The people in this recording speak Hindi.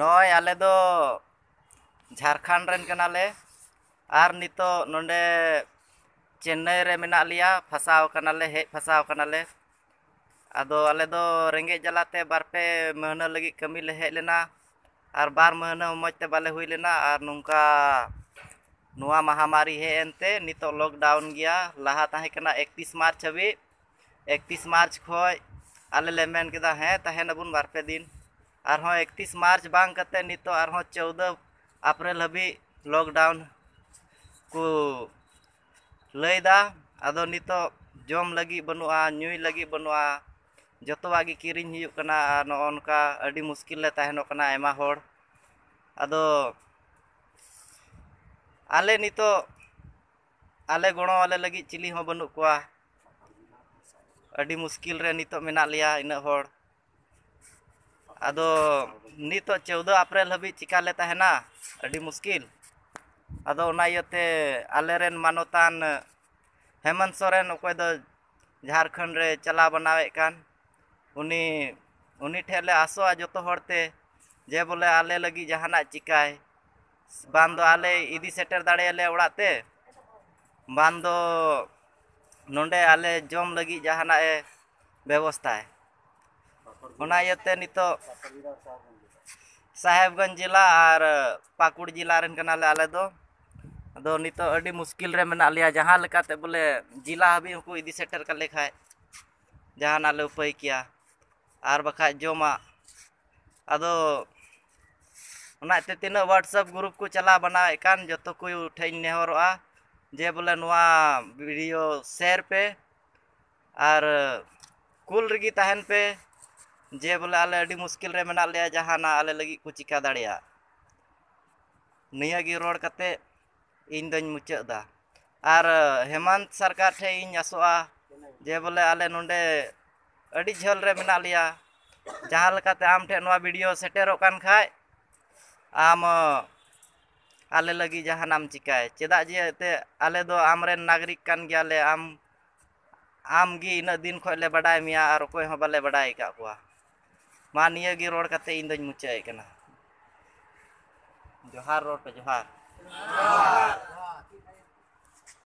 नो झारखंड और नित ना चेन्नई मना लिया फसावे हे फसावे अब अलग रेगे जलाते बारपे महना लगे कमी ले हेलना और बार महना मजते बाले हुईलना और नौका महामारी हेनते नित लकडाउन गया लहा एकतीस मार्च हाब एकतीस मार्च खोज अलेले बारपे दिन और इकतीस मार्च बांग कते नितो और चौदह अप्रैल हबी लॉकडाउन को लैदा अद नितो जम लगी बनुआ नुई लगी बनुआ जोतवा की किरिंग हुई कना नौनका अड़ी मुश्किल ले आले नितो आले गणो आले लगी चिली हो बनु मुश्किल रे नितो मेना लिया इना होड़ अदो नित चौदह अप्रैल हबी चिका लेता मुश्किल अदो आलेर मानतान हेमंत सोरेन अकोय झारखंड रे चला बनावे कान उनी उनी ठेले आसोआ जोतो हरते जे बोले आले लगी जहाँ चिकाय बांदो आले इदी सेटर दाड़े ओड़ाते बांदो नोंडे आले जम लगी जहाँ व्यवस्था है साहेबगंज जिला और पाकुड़ जिला रेन आले दो अब नित मुश्किल मेना बोले जिला हाबी हूँ सेटर का लेखा जहाँ आले उपाय किया और बखा जमा अद तीन व्हाट्सअप ग्रुप को चला बना जो तो कोई उठे नेहर जे बोले वीडियो शेयर पे और कुल रगी पे जे बोले आले मुश्किल रे मना लिया जहाँ आले लगी को चिका दड़ा नियागी रोड कते इन दो मुचादा और हेमंत सरकार ठे इन आसोआ जे बोले आले नुंडे अड़ी झल रे मना लिया जहाँ लगाते आम ठे नवा वीडियो सेटर ओकन खाए आम आले लगी जहाँ नाम चिकाए चेदा जे ते आले दो आमरे नागरिक कन गया ले आम आम गी इन दिन खोले बड़ाई मिया और कोई हम बले बड़ाई का हुआ मानिए रोड कते इन मुचाद जोहार रोड पे जोहार।